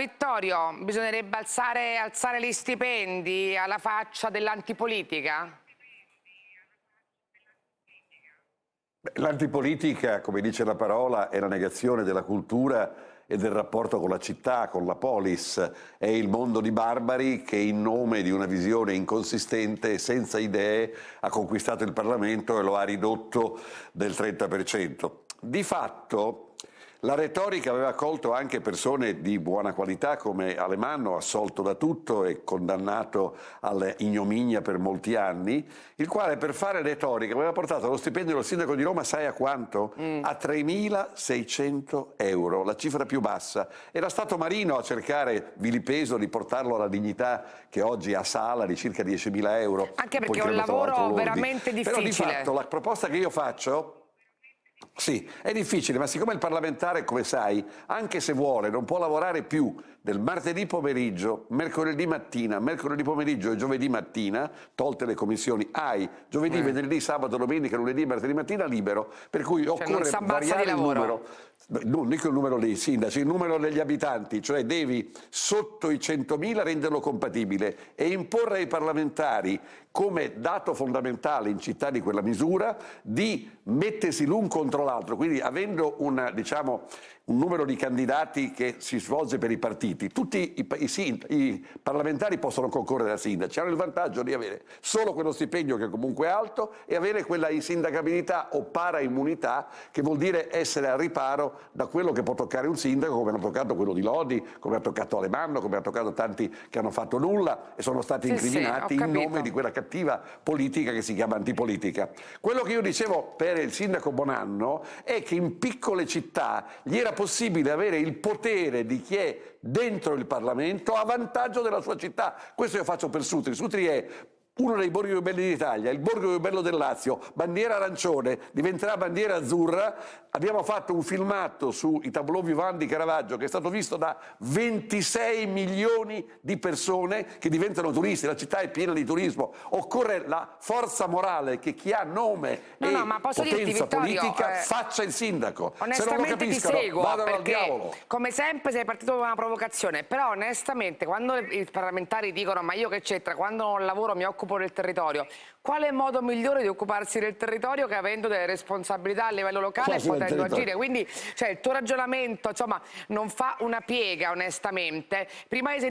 Vittorio, bisognerebbe alzare, alzare gli stipendi alla faccia dell'antipolitica? L'antipolitica, come dice la parola, è la negazione della cultura e del rapporto con la città, con la polis. È il mondo di barbari che in nome di una visione inconsistente, e senza idee, ha conquistato il Parlamento e lo ha ridotto del 30%. Di fatto la retorica aveva colto anche persone di buona qualità come Alemanno, assolto da tutto e condannato all'ignominia per molti anni, il quale per fare retorica aveva portato lo stipendio del sindaco di Roma, sai a quanto? Mm. A 3.600 euro, la cifra più bassa. Era stato Marino a cercare vilipeso di portarlo alla dignità che oggi ha Sala di circa 10.000 euro. Anche perché è un lavoro veramente difficile. Però di fatto la proposta che io faccio sì, è difficile, ma siccome il parlamentare, come sai, anche se vuole, non può lavorare più del martedì pomeriggio, mercoledì mattina, mercoledì pomeriggio e giovedì mattina, tolte le commissioni, hai giovedì, eh. venerdì, sabato, domenica, lunedì, martedì mattina libero, per cui cioè, occorre variare il numero. Non dico il numero dei sindaci, il numero degli abitanti, cioè devi sotto i 100.000 renderlo compatibile e imporre ai parlamentari come dato fondamentale in città di quella misura di mettersi l'un contro dietro l'altro, quindi avendo una, diciamo, un numero di candidati che si svolge per i partiti, tutti i, i, i parlamentari possono concorrere a sindaci, hanno il vantaggio di avere solo quello stipendio che è comunque alto e avere quella insindacabilità o paraimmunità che vuol dire essere al riparo da quello che può toccare un sindaco, come hanno toccato quello di Lodi, come ha toccato Alemanno, come ha toccato tanti che hanno fatto nulla e sono stati sì, incriminati sì, in nome di quella cattiva politica che si chiama antipolitica. Quello che io dicevo per il sindaco Bonanno Milano è che in piccole città gli era possibile avere il potere di chi è dentro il Parlamento a vantaggio della sua città. Questo io faccio per Sutri. Sutri è uno dei borghi più belli d'Italia, il borgo più bello del Lazio, bandiera arancione, diventerà bandiera azzurra. Abbiamo fatto un filmato sui tableau vivant di Caravaggio che è stato visto da 26 milioni di persone che diventano turisti, la città è piena di turismo. Occorre la forza morale che chi ha nome no, e no, potenza politica eh, faccia il sindaco. Se non lo capiscono, ti seguo, vadano perché, al diavolo. Come sempre sei partito con una provocazione, però onestamente quando i parlamentari dicono ma io che c'entra, quando non lavoro mi occupo occupo il territorio. Qual è il modo migliore di occuparsi del territorio che avendo delle responsabilità a livello locale e potendo agire? Quindi cioè, il tuo ragionamento insomma, non fa una piega onestamente. Prima di